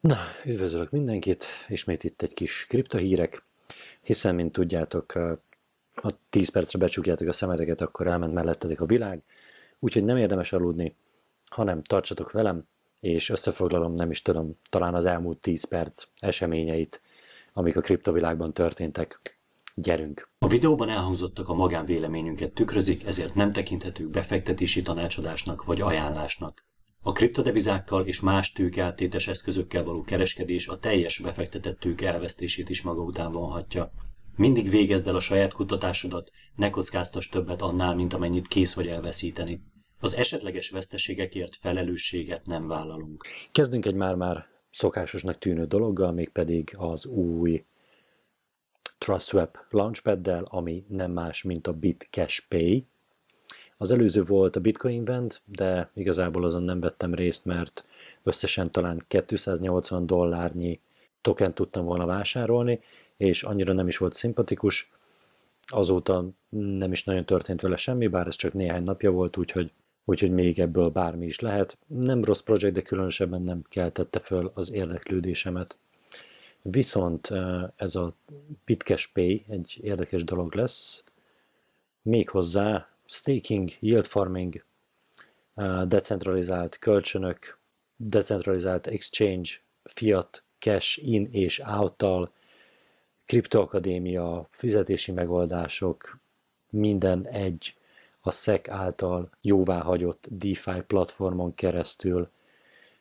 Na, üdvözlök mindenkit, ismét itt egy kis kriptohírek, hiszen, mint tudjátok, ha 10 percre becsukjátok a szemeteket, akkor elment mellettetek a világ, úgyhogy nem érdemes aludni, hanem tartsatok velem, és összefoglalom, nem is tudom, talán az elmúlt 10 perc eseményeit, amik a kriptovilágban történtek. Gyerünk! A videóban elhangzottak a magánvéleményünket tükrözik, ezért nem tekinthetők befektetési tanácsadásnak vagy ajánlásnak. A kriptodevizákkal és más tőkeáttétes eszközökkel való kereskedés a teljes befektetett tőke elvesztését is maga után vonhatja. Mindig végezd el a saját kutatásodat, ne kockáztas többet annál, mint amennyit kész vagy elveszíteni. Az esetleges veszteségekért felelősséget nem vállalunk. Kezdünk egy már-már szokásosnak tűnő dologgal, mégpedig az új TrustWeb launchpad ami nem más, mint a BitCashPay, az előző volt a Bitcoin Band, de igazából azon nem vettem részt, mert összesen talán 280 dollárnyi token tudtam volna vásárolni, és annyira nem is volt szimpatikus. Azóta nem is nagyon történt vele semmi, bár ez csak néhány napja volt, úgyhogy, úgyhogy még ebből bármi is lehet. Nem rossz projekt, de különösebben nem keltette föl az érdeklődésemet. Viszont ez a Bitcash Pay egy érdekes dolog lesz, méghozzá staking, yield farming, uh, decentralizált kölcsönök, decentralizált exchange, fiat, cash in és out-tal, kriptoakadémia, fizetési megoldások, minden egy a SEC által jóváhagyott DeFi platformon keresztül.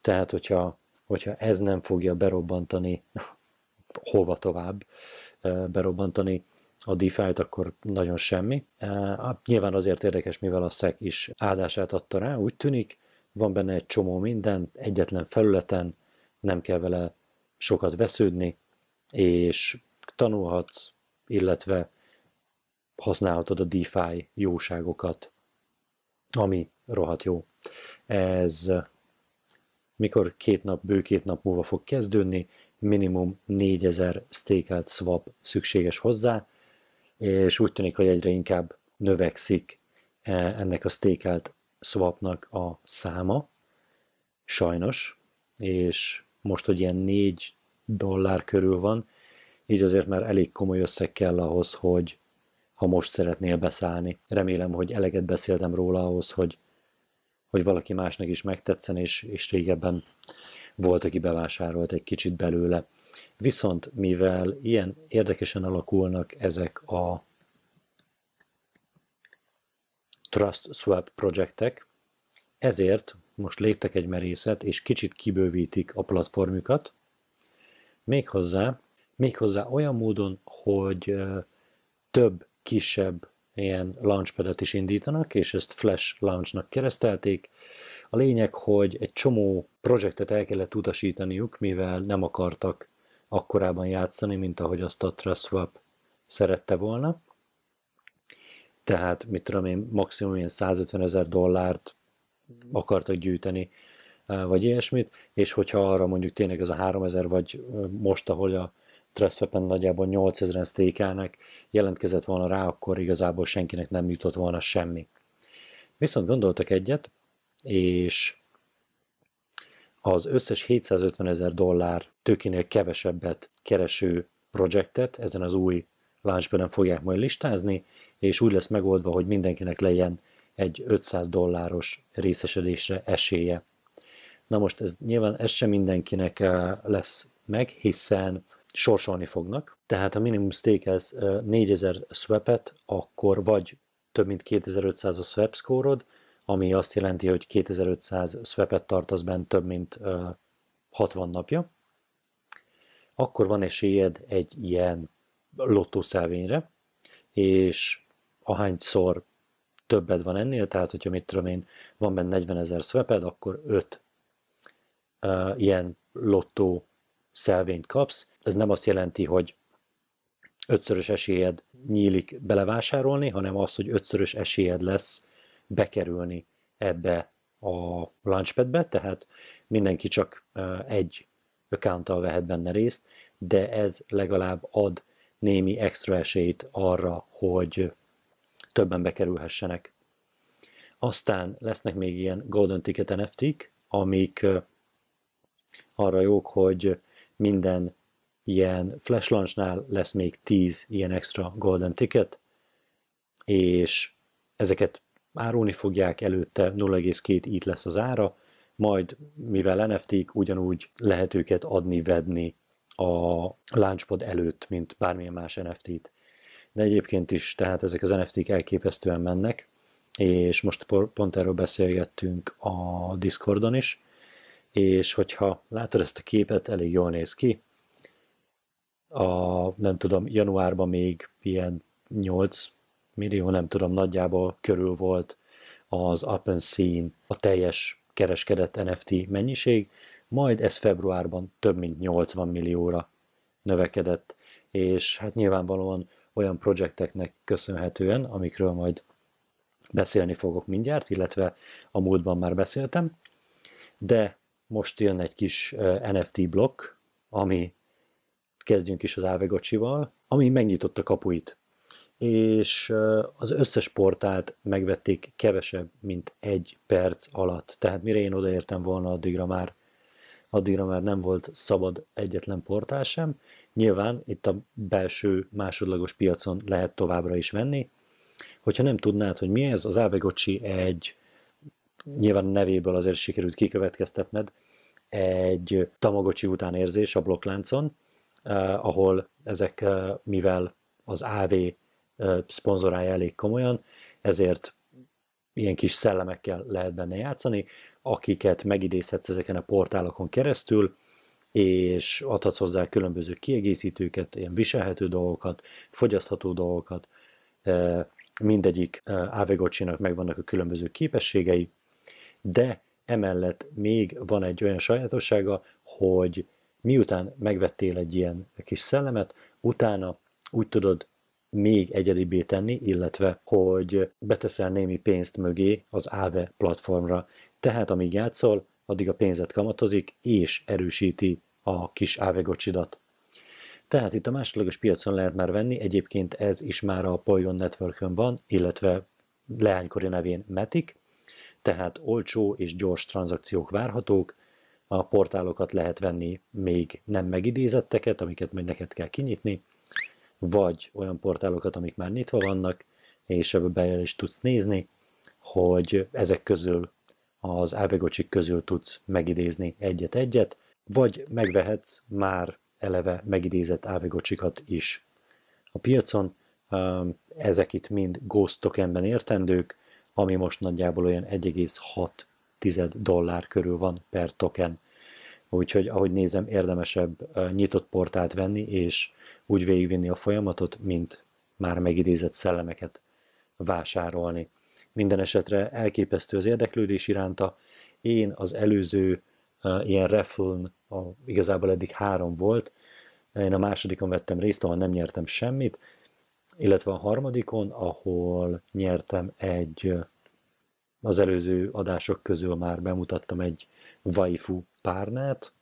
Tehát, hogyha, hogyha ez nem fogja berobbantani, hova tovább berobbantani a default, akkor nagyon semmi. Nyilván azért érdekes, mivel a SEC is áldását adta rá, úgy tűnik, van benne egy csomó minden, egyetlen felületen, nem kell vele sokat vesződni, és tanulhatsz, illetve használhatod a DeFi jóságokat, ami rohadt jó. Ez mikor két nap, bő két nap múlva fog kezdődni, minimum 4000 stakelt swap szükséges hozzá, és úgy tűnik, hogy egyre inkább növekszik e, ennek a stékelt swapnak a száma, sajnos, és most, hogy ilyen 4 dollár körül van, így azért már elég komoly összeg kell ahhoz, hogy ha most szeretnél beszállni. Remélem, hogy eleget beszéltem róla ahhoz, hogy, hogy valaki másnak is megtetszen, és, és régebben volt, aki bevásárolt egy kicsit belőle. Viszont mivel ilyen érdekesen alakulnak ezek a Trust Swap projektek, ezért most léptek egy merészet, és kicsit kibővítik a platformjukat, méghozzá, méghozzá olyan módon, hogy több kisebb ilyen launchpadet is indítanak, és ezt Flash Launchnak keresztelték. A lényeg, hogy egy csomó projektet el kellett utasítaniuk, mivel nem akartak akkorában játszani, mint ahogy azt a TrustSwap szerette volna. Tehát, mit tudom én, maximum ilyen 150 ezer dollárt akartak gyűjteni, vagy ilyesmit, és hogyha arra mondjuk tényleg ez a 3000, vagy most, ahol a Trustwepen nagyjából 8000-en stékelnek, jelentkezett volna rá, akkor igazából senkinek nem jutott volna semmi. Viszont gondoltak egyet, és az összes 750 ezer dollár tőkinél kevesebbet kereső projektet ezen az új launchpaden fogják majd listázni, és úgy lesz megoldva, hogy mindenkinek legyen egy 500 dolláros részesedésre esélye. Na most ez nyilván ez sem mindenkinek eh, lesz meg, hiszen sorsolni fognak. Tehát ha minimum ez 4000 eh, swapet, akkor vagy több mint 2500 a swap score ami azt jelenti, hogy 2500 swepet tartasz bent több mint 60 napja, akkor van esélyed egy ilyen lottószelvényre, és ahányszor többed van ennél, tehát hogyha mit tudom én, van benne 40 ezer sweped, akkor 5 uh, ilyen lottó szelvényt kapsz. Ez nem azt jelenti, hogy ötszörös esélyed nyílik belevásárolni, hanem az, hogy ötszörös esélyed lesz bekerülni ebbe a launchpadbe, tehát mindenki csak egy accounttal vehet benne részt, de ez legalább ad némi extra esélyt arra, hogy többen bekerülhessenek. Aztán lesznek még ilyen Golden Ticket NFT-k, amik arra jók, hogy minden ilyen flash launchnál lesz még 10 ilyen extra Golden Ticket, és ezeket árulni fogják, előtte 0,2 itt lesz az ára, majd mivel NFT-k ugyanúgy lehet őket adni, vedni a launchpad előtt, mint bármilyen más NFT-t. De egyébként is, tehát ezek az NFT-k elképesztően mennek, és most pont erről beszélgettünk a Discordon is, és hogyha látod ezt a képet, elég jól néz ki. A, nem tudom, januárban még ilyen 8 millió, nem tudom, nagyjából körül volt az OpenSea a teljes kereskedett NFT mennyiség, majd ez februárban több mint 80 millióra növekedett, és hát nyilvánvalóan olyan projekteknek köszönhetően, amikről majd beszélni fogok mindjárt, illetve a múltban már beszéltem, de most jön egy kis eh, NFT blokk, ami kezdjünk is az Ávegocsival, ami megnyitotta kapuit és az összes portált megvették kevesebb, mint egy perc alatt. Tehát mire én odaértem volna, addigra már, addigra már nem volt szabad egyetlen portál sem. Nyilván itt a belső másodlagos piacon lehet továbbra is venni. Hogyha nem tudnád, hogy mi ez, az Ávegocsi egy, nyilván a nevéből azért sikerült kikövetkeztetned, egy tamagocsi utánérzés a blokkláncon, eh, ahol ezek, eh, mivel az AV szponzorálja elég komolyan, ezért ilyen kis szellemekkel lehet benne játszani, akiket megidézhetsz ezeken a portálokon keresztül, és adhatsz hozzá különböző kiegészítőket, ilyen viselhető dolgokat, fogyasztható dolgokat, mindegyik Avegocsinak megvannak a különböző képességei, de emellett még van egy olyan sajátossága, hogy miután megvettél egy ilyen kis szellemet, utána úgy tudod még egyedibbé tenni, illetve hogy beteszel némi pénzt mögé az AVE platformra. Tehát amíg játszol, addig a pénzet kamatozik és erősíti a kis AVE gocsidat. Tehát itt a másodlagos piacon lehet már venni, egyébként ez is már a Polygon Networkön van, illetve leánykori nevén Matic, tehát olcsó és gyors tranzakciók várhatók, a portálokat lehet venni még nem megidézetteket, amiket majd neked kell kinyitni, vagy olyan portálokat, amik már nyitva vannak, és ebbe bele is tudsz nézni, hogy ezek közül az Avegocsik közül tudsz megidézni egyet-egyet, vagy megvehetsz már eleve megidézett ávegocsikat is. A piacon ezek itt mind Ghost tokenben értendők, ami most nagyjából olyan 1,6 dollár körül van per token úgyhogy ahogy nézem, érdemesebb nyitott portált venni, és úgy végigvinni a folyamatot, mint már megidézett szellemeket vásárolni. Minden esetre elképesztő az érdeklődés iránta. Én az előző uh, ilyen a, igazából eddig három volt, én a másodikon vettem részt, ahol nem nyertem semmit, illetve a harmadikon, ahol nyertem egy, az előző adások közül már bemutattam egy waifu párnát,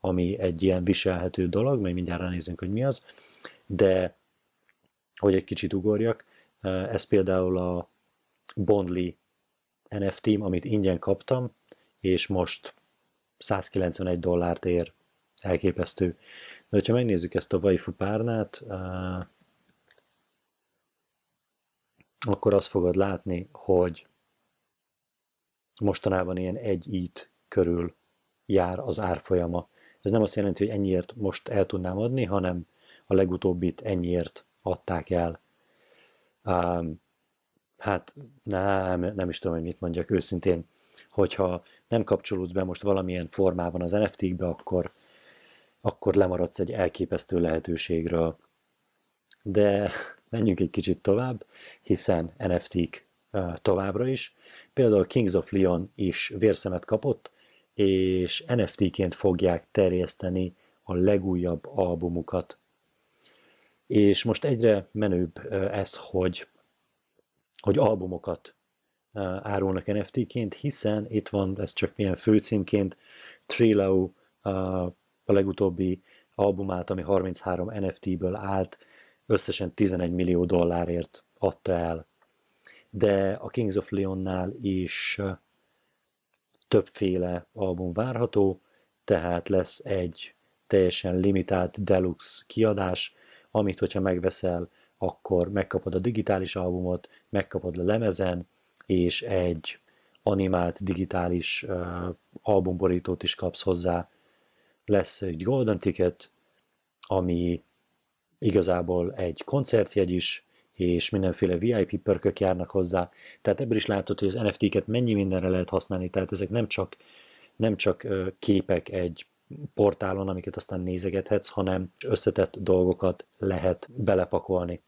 ami egy ilyen viselhető dolog, majd mindjárt ránézünk, hogy mi az, de hogy egy kicsit ugorjak, eh, ez például a Bondly nft amit ingyen kaptam, és most 191 dollárt ér. Elképesztő. De hogyha megnézzük ezt a Waifu párnát, eh, akkor azt fogod látni, hogy mostanában ilyen egy ít körül jár az árfolyama. Ez nem azt jelenti, hogy ennyiért most el tudnám adni, hanem a legutóbbit ennyiért adták el. Um, hát nem, nem is tudom, hogy mit mondjak őszintén. Hogyha nem kapcsolódsz be most valamilyen formában az NFT-kbe, akkor, akkor lemaradsz egy elképesztő lehetőségről. De menjünk egy kicsit tovább, hiszen NFT-k továbbra is. Például Kings of Leon is vérszemet kapott, és NFT-ként fogják terjeszteni a legújabb albumukat. És most egyre menőbb ez, hogy, hogy albumokat árulnak NFT-ként, hiszen itt van, ez csak milyen főcímként, Trilau a legutóbbi albumát, ami 33 NFT-ből állt, összesen 11 millió dollárért adta el. De a Kings of Leonnál is többféle album várható, tehát lesz egy teljesen limitált deluxe kiadás, amit hogyha megveszel, akkor megkapod a digitális albumot, megkapod a lemezen, és egy animált digitális uh, albumborítót is kapsz hozzá. Lesz egy Golden Ticket, ami igazából egy koncertjegy is, és mindenféle VIP pörkök járnak hozzá. Tehát ebből is látod, hogy az NFT-ket mennyi mindenre lehet használni, tehát ezek nem csak, nem csak képek egy portálon, amiket aztán nézegethetsz, hanem összetett dolgokat lehet belepakolni.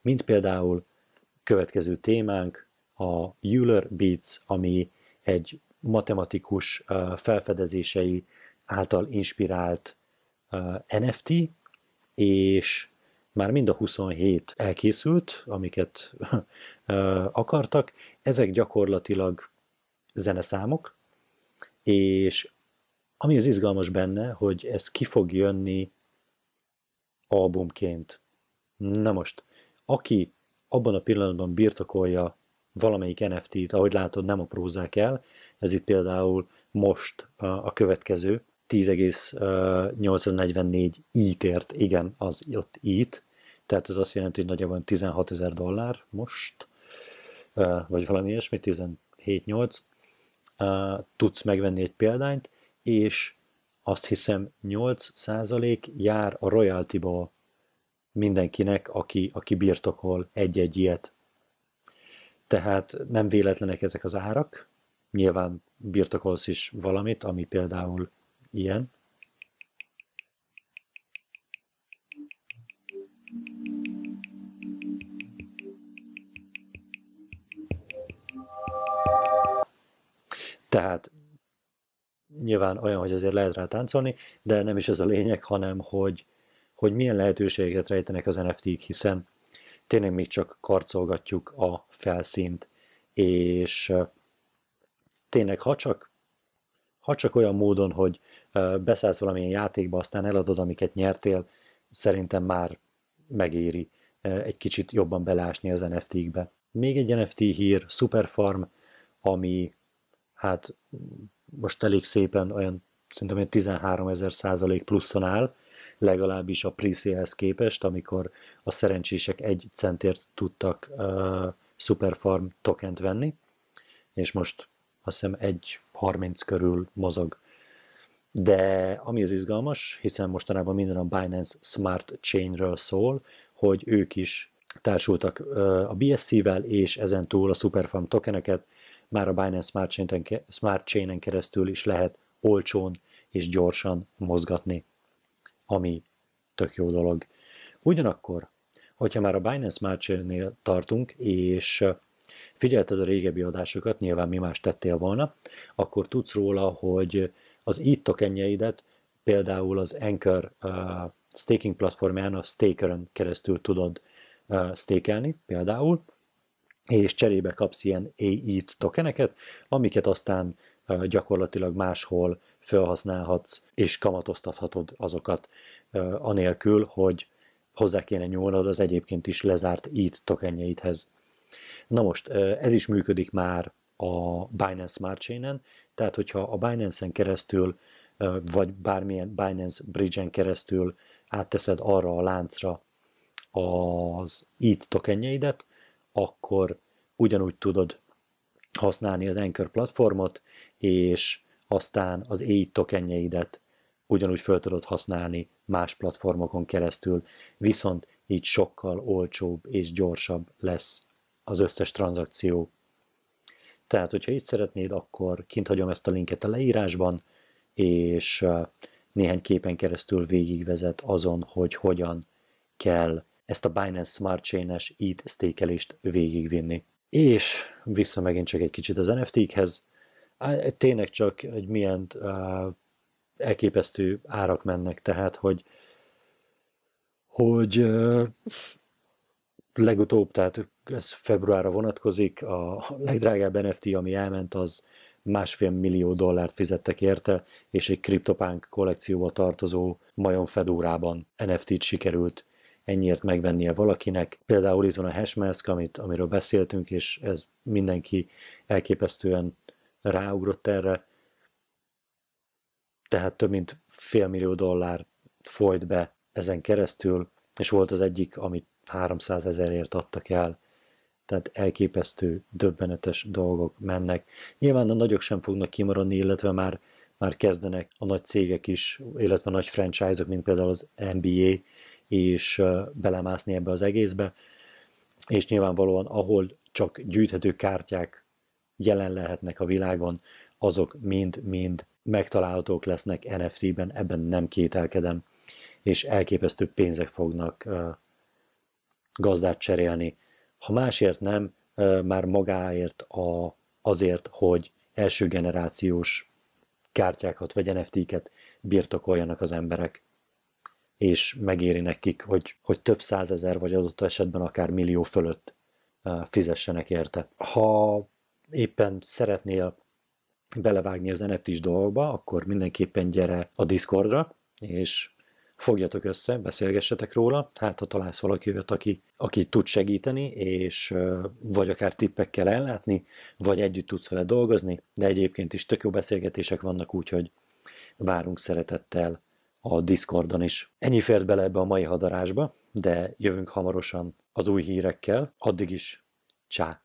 Mint például következő témánk a Euler Beats, ami egy matematikus felfedezései által inspirált NFT, és már mind a 27 elkészült, amiket akartak. Ezek gyakorlatilag zeneszámok, és ami az izgalmas benne, hogy ez ki fog jönni albumként. Na most, aki abban a pillanatban birtokolja valamelyik NFT-t, ahogy látod, nem prózák el, ez itt például most a következő, 10,844 ítért, igen, az ott ít, tehát ez azt jelenti, hogy nagyjából 16 ezer dollár most, vagy valami ilyesmi, 17-8, tudsz megvenni egy példányt, és azt hiszem 8% jár a royaltyból mindenkinek, aki, aki birtokol egy-egy ilyet. Tehát nem véletlenek ezek az árak, nyilván birtokolsz is valamit, ami például ilyen. Tehát nyilván olyan, hogy azért lehet rá táncolni, de nem is ez a lényeg, hanem hogy, hogy milyen lehetőségeket rejtenek az NFT-k, hiszen tényleg még csak karcolgatjuk a felszínt, és tényleg, ha csak ha csak olyan módon, hogy beszállsz valamilyen játékba, aztán eladod, amiket nyertél, szerintem már megéri egy kicsit jobban belásni az NFT-kbe. Még egy NFT hír, Superfarm, ami hát most elég szépen olyan, szerintem olyan 13 ezer százalék pluszon áll, legalábbis a pre képest, amikor a szerencsések egy centért tudtak uh, Superfarm tokent venni, és most azt hiszem 30 körül mozog. De ami az izgalmas, hiszen mostanában minden a Binance Smart Chainről szól, hogy ők is társultak a BSC-vel, és ezen túl a Superfarm tokeneket már a Binance Smart Chain-en, Smart Chain-en keresztül is lehet olcsón és gyorsan mozgatni, ami tök jó dolog. Ugyanakkor, hogyha már a Binance Smart Chain-nél tartunk, és figyelted a régebbi adásokat, nyilván mi más tettél volna, akkor tudsz róla, hogy az itt tokenjeidet például az Anchor uh, staking platformján, a Stakeren keresztül tudod uh, stakelni például, és cserébe kapsz ilyen AET tokeneket, amiket aztán uh, gyakorlatilag máshol felhasználhatsz, és kamatoztathatod azokat uh, anélkül, hogy hozzá kéne nyúlnod az egyébként is lezárt ETH tokenjeidhez. Na most, ez is működik már a Binance Smart Chain-en, tehát hogyha a Binance-en keresztül, vagy bármilyen Binance Bridge-en keresztül átteszed arra a láncra az ETH tokenjeidet, akkor ugyanúgy tudod használni az Anchor platformot, és aztán az ETH tokenjeidet ugyanúgy fel tudod használni más platformokon keresztül, viszont így sokkal olcsóbb és gyorsabb lesz az összes tranzakció. Tehát, hogyha itt szeretnéd, akkor kint hagyom ezt a linket a leírásban, és néhány képen keresztül végigvezet azon, hogy hogyan kell ezt a Binance Smart Chain-es ETH stékelést végigvinni. És vissza megint csak egy kicsit az NFT-khez. Tényleg csak egy milyen elképesztő árak mennek, tehát, hogy hogy legutóbb, tehát ez februárra vonatkozik, a legdrágább NFT, ami elment, az másfél millió dollárt fizettek érte, és egy CryptoPunk kollekcióba tartozó majom fedórában NFT-t sikerült ennyiért megvennie valakinek. Például itt van a Hashmask, amit, amiről beszéltünk, és ez mindenki elképesztően ráugrott erre. Tehát több mint fél millió dollár folyt be ezen keresztül, és volt az egyik, amit 300 ezerért adtak el tehát elképesztő, döbbenetes dolgok mennek. Nyilván a nagyok sem fognak kimaradni, illetve már, már kezdenek a nagy cégek is, illetve a nagy franchise-ok, mint például az NBA, és belemászni ebbe az egészbe, és nyilvánvalóan ahol csak gyűjthető kártyák jelen lehetnek a világon, azok mind-mind megtalálhatók lesznek NFT-ben, ebben nem kételkedem, és elképesztő pénzek fognak gazdát cserélni ha másért nem, már magáért a, azért, hogy első generációs kártyákat vagy NFT-ket birtokoljanak az emberek, és megéri nekik, hogy, hogy több százezer vagy adott esetben akár millió fölött fizessenek érte. Ha éppen szeretnél belevágni az NFT-s dolgokba, akkor mindenképpen gyere a Discordra, és fogjatok össze, beszélgessetek róla, hát ha találsz valaki olyat, aki, aki tud segíteni, és vagy akár tippekkel ellátni, vagy együtt tudsz vele dolgozni, de egyébként is tök jó beszélgetések vannak úgy, hogy várunk szeretettel a Discordon is. Ennyi fért bele ebbe a mai hadarásba, de jövünk hamarosan az új hírekkel. Addig is, ciao.